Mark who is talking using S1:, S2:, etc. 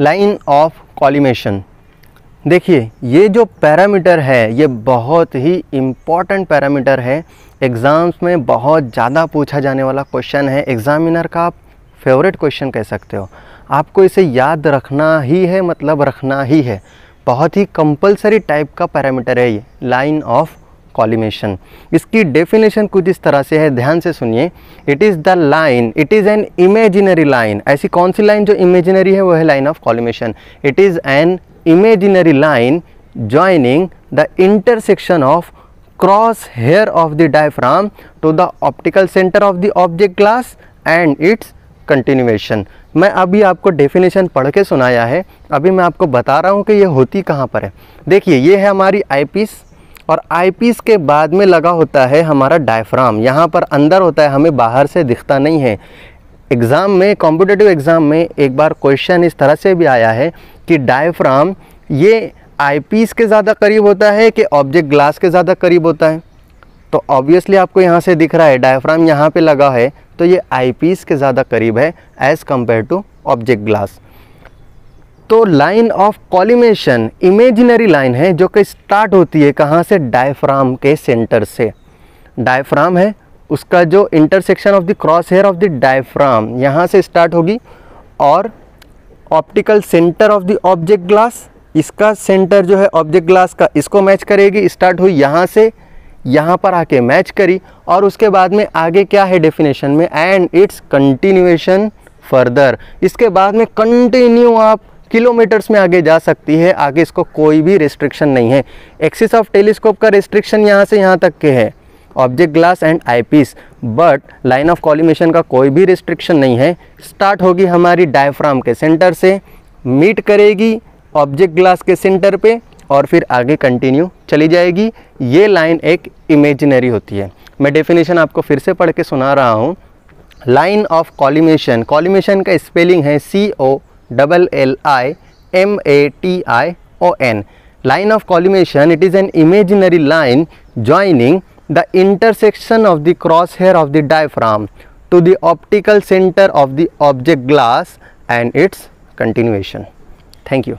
S1: Line of collimation देखिए ये जो पैरामीटर है ये बहुत ही इम्पॉर्टेंट पैरामीटर है एग्ज़ाम्स में बहुत ज़्यादा पूछा जाने वाला क्वेश्चन है एग्ज़ामिनर का आप फेवरेट क्वेश्चन कह सकते हो आपको इसे याद रखना ही है मतलब रखना ही है बहुत ही कंपलसरी टाइप का पैरामीटर है ये लाइन ऑफ कॉलिमेशन इसकी डेफिनेशन कुछ इस तरह से है ध्यान से सुनिए it is the line it is an imaginary line ऐसी कौन सी लाइन जो इमेजिनरी है वो है line of collimation it is an imaginary line joining the intersection of cross hair of the diaphragm to the optical centre of the object glass and its continuation मैं अभी आपको डेफिनेशन पढ़ के सुनाया है अभी मैं आपको बता रहा हूँ कि ये होती कहाँ पर है देखिए ये है हमारी आईपीस और आईपीस के बाद में लगा होता है हमारा डायफ्राम यहाँ पर अंदर होता है हमें बाहर से दिखता नहीं है एग्ज़ाम में कॉम्पिटेटिव एग्ज़ाम में एक बार क्वेश्चन इस तरह से भी आया है कि डायफ्राम ये आईपीस के ज़्यादा करीब होता है कि ऑब्जेक्ट ग्लास के ज़्यादा करीब होता है तो ऑब्वियसली आपको यहाँ से दिख रहा है डायफ्राम यहाँ पर लगा है तो ये आई के ज़्यादा करीब है as compared to object glass दोस्तों line of collimation imaginary line है जो कि स्टार्ट होती है कहाँ से डायफ्राम के सेंटर से डायफ्राम है उसका जो intersection of the cross hair of the diaphragm यहाँ से स्टार्ट होगी और optical centre of the object glass इसका सेंटर जो है ऑब्जेक्ट ग्लास का इसको मैच करेगी स्टार्ट हुई यहाँ से यहाँ पर आके मैच करी और उसके बाद में आगे क्या है डेफिनेशन में एंड इट्स कंटिन्यूएशन फर्दर इसके बाद में कंटिन्यू आप किलोमीटर्स में आगे जा सकती है आगे इसको कोई भी रिस्ट्रिक्शन नहीं है एक्सिस ऑफ टेलीस्कोप का रिस्ट्रिक्शन यहाँ से यहाँ तक के है object glass and eyepiece but line of collimation का कोई भी रिस्ट्रिक्शन नहीं है स्टार्ट होगी हमारी डायफ्राम के सेंटर से मीट करेगी ऑब्जेक्ट ग्लास के सेंटर पे और फिर आगे कंटिन्यू चली जाएगी ये लाइन एक इमेजिनरी होती है मैं डेफिनेशन आपको फिर से पढ़ के सुना रहा हूँ लाइन ऑफ कॉलिमेशन कॉलिमेशन का स्पेलिंग है C O double L I M A T I O N. Line of collimation, it is an imaginary line joining the intersection of the crosshair of the diaphragm to the optical center of the object glass and its continuation. Thank you.